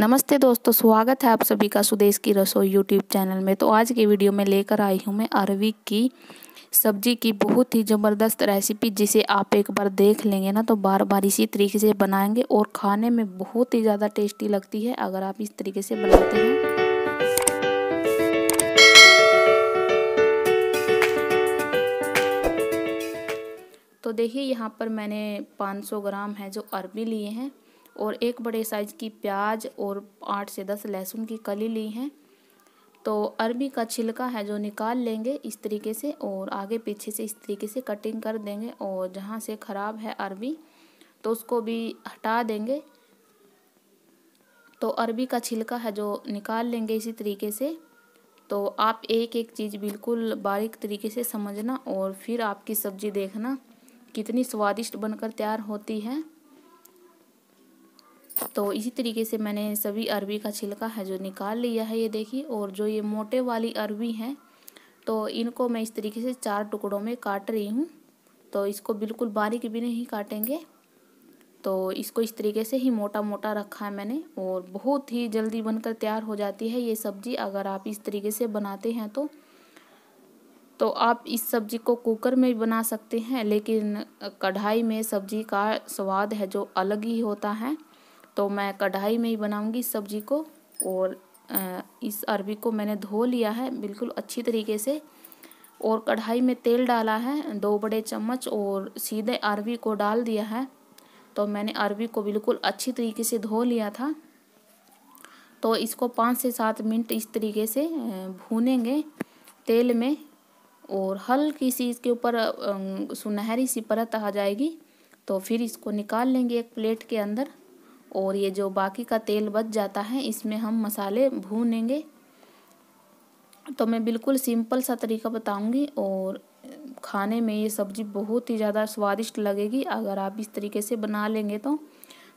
नमस्ते दोस्तों स्वागत है आप सभी का सुदेश की रसोई यूट्यूब चैनल में तो आज की वीडियो में लेकर आई हूँ मैं अरवी की सब्जी की बहुत ही ज़बरदस्त रेसिपी जिसे आप एक बार देख लेंगे ना तो बार बार इसी तरीके से बनाएंगे और खाने में बहुत ही ज़्यादा टेस्टी लगती है अगर आप इस तरीके से बनाते हैं तो देखिए यहाँ पर मैंने 500 ग्राम है जो अरबी लिए हैं और एक बड़े साइज़ की प्याज और आठ से दस लहसुन की कली ली हैं तो अरबी का छिलका है जो निकाल लेंगे इस तरीके से और आगे पीछे से इस तरीके से कटिंग कर देंगे और जहाँ से ख़राब है अरबी तो उसको भी हटा देंगे तो अरबी का छिलका है जो निकाल लेंगे इसी तरीके से तो आप एक एक चीज़ बिल्कुल बारीक तरीके से समझना और फिर आपकी सब्ज़ी देखना कितनी स्वादिष्ट बनकर तैयार होती है तो इसी तरीके से मैंने सभी अरबी का छिलका है जो निकाल लिया है ये देखिए और जो ये मोटे वाली अरबी हैं तो इनको मैं इस तरीके से चार टुकड़ों में काट रही हूँ तो इसको बिल्कुल बारीक भी नहीं काटेंगे तो इसको इस तरीके से ही मोटा मोटा रखा है मैंने और बहुत ही जल्दी बनकर तैयार हो जाती है ये सब्ज़ी अगर आप इस तरीके से बनाते हैं तो तो आप इस सब्ज़ी को कुकर में भी बना सकते हैं लेकिन कढ़ाई में सब्ज़ी का स्वाद है जो अलग ही होता है तो मैं कढ़ाई में ही बनाऊंगी इस सब्ज़ी को और इस अरबी को मैंने धो लिया है बिल्कुल अच्छी तरीके से और कढ़ाई में तेल डाला है दो बड़े चम्मच और सीधे अरबी को डाल दिया है तो मैंने अरबी को बिल्कुल अच्छी तरीके से धो लिया था तो इसको पाँच से सात मिनट इस तरीके से भूनेंगे तेल में और हल्की सी इसके ऊपर सुनहरी सी परत आ जाएगी तो फिर इसको निकाल लेंगे एक प्लेट के अंदर और ये जो बाकी का तेल बच जाता है इसमें हम मसाले भूनेंगे तो मैं बिल्कुल सिंपल सा तरीका बताऊंगी और खाने में ये सब्ज़ी बहुत ही ज़्यादा स्वादिष्ट लगेगी अगर आप इस तरीके से बना लेंगे तो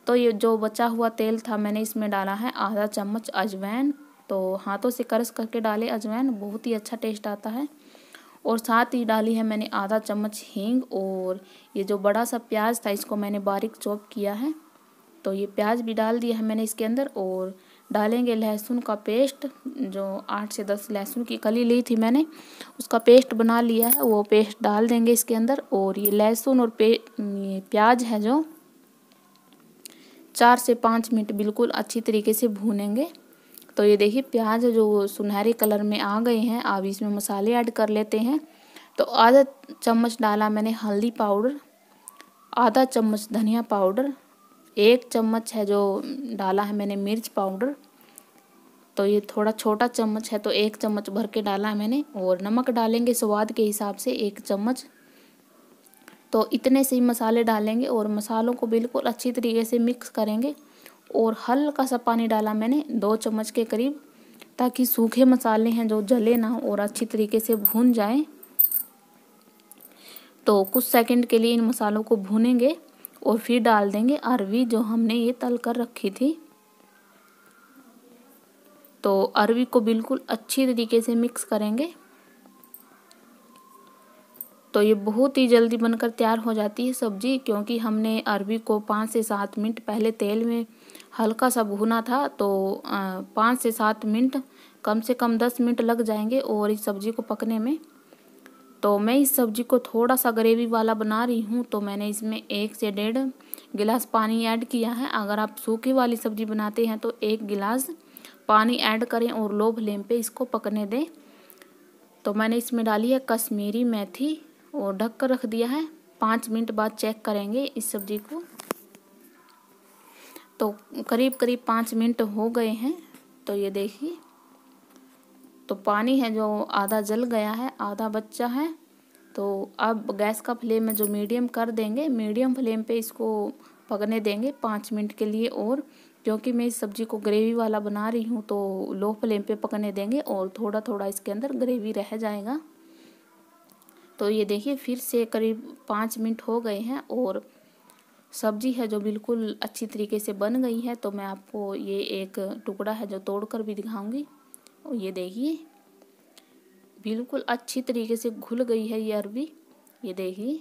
तो ये जो बचा हुआ तेल था मैंने इसमें डाला है आधा चम्मच अजवैन तो हाथों से करस करके डाले अजवैन बहुत ही अच्छा टेस्ट आता है और साथ ही डाली है मैंने आधा चम्मच हींग और ये जो बड़ा सा प्याज था इसको मैंने बारीक चॉप किया है तो ये प्याज भी डाल दिया है मैंने इसके अंदर और डालेंगे लहसुन का पेस्ट जो आठ से दस लहसुन की कली ली थी मैंने उसका पेस्ट बना लिया है वो पेस्ट डाल देंगे इसके अंदर और ये लहसुन और पे ये प्याज है जो चार से पाँच मिनट बिल्कुल अच्छी तरीके से भूनेंगे तो ये देखिए प्याज जो सुनहरे कलर में आ गए हैं अब इसमें मसाले ऐड कर लेते हैं तो आधा चम्मच डाला मैंने हल्दी पाउडर आधा चम्मच धनिया पाउडर एक चम्मच है जो डाला है मैंने मिर्च पाउडर तो ये थोड़ा छोटा चम्मच है तो एक चम्मच भर के डाला है मैंने और नमक डालेंगे स्वाद के हिसाब से एक चम्मच तो इतने से ही मसाले डालेंगे और मसालों को बिल्कुल अच्छी तरीके से मिक्स करेंगे और हल्का सा पानी डाला मैंने दो चम्मच के करीब ताकि सूखे मसाले हैं जो जले ना और अच्छी तरीके से भून जाएं तो कुछ सेकंड के लिए इन मसालों को भूनेंगे और फिर डाल देंगे अरवी जो हमने ये तल कर रखी थी तो अरवी को बिल्कुल अच्छी तरीके से मिक्स करेंगे तो ये बहुत ही जल्दी बनकर तैयार हो जाती है सब्जी क्योंकि हमने अरवी को पाँच से सात मिनट पहले तेल में हल्का सा भुना था तो पाँच से सात मिनट कम से कम दस मिनट लग जाएंगे और इस सब्जी को पकने में तो मैं इस सब्ज़ी को थोड़ा सा ग्रेवी वाला बना रही हूँ तो मैंने इसमें एक से डेढ़ गिलास पानी ऐड किया है अगर आप सूखी वाली सब्ज़ी बनाते हैं तो एक गिलास पानी ऐड करें और लो फ्लेम पे इसको पकने दें तो मैंने इसमें डाली है कश्मीरी मेथी और ढक कर रख दिया है पाँच मिनट बाद चेक करेंगे इस सब्ज़ी को तो करीब करीब पाँच मिनट हो गए हैं तो ये देखिए तो पानी है जो आधा जल गया है आधा बच्चा है तो अब गैस का फ्लेम में जो मीडियम कर देंगे मीडियम फ्लेम पे इसको पकने देंगे पाँच मिनट के लिए और क्योंकि मैं इस सब्ज़ी को ग्रेवी वाला बना रही हूँ तो लो फ्लेम पे पकने देंगे और थोड़ा थोड़ा इसके अंदर ग्रेवी रह जाएगा तो ये देखिए फिर से करीब पाँच मिनट हो गए हैं और सब्जी है जो बिल्कुल अच्छी तरीके से बन गई है तो मैं आपको ये एक टुकड़ा है जो तोड़ कर भी दिखाऊँगी और ये देखिए बिल्कुल अच्छी तरीके से घुल गई है ये अरबी ये देखिए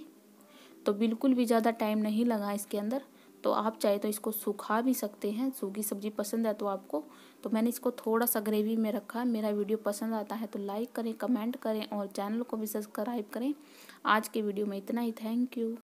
तो बिल्कुल भी ज़्यादा टाइम नहीं लगा इसके अंदर तो आप चाहे तो इसको सूखा भी सकते हैं सूखी सब्जी पसंद है तो आपको तो मैंने इसको थोड़ा सा ग्रेवी में रखा है मेरा वीडियो पसंद आता है तो लाइक करें कमेंट करें और चैनल को भी सब्सक्राइब करें आज के वीडियो में इतना ही थैंक यू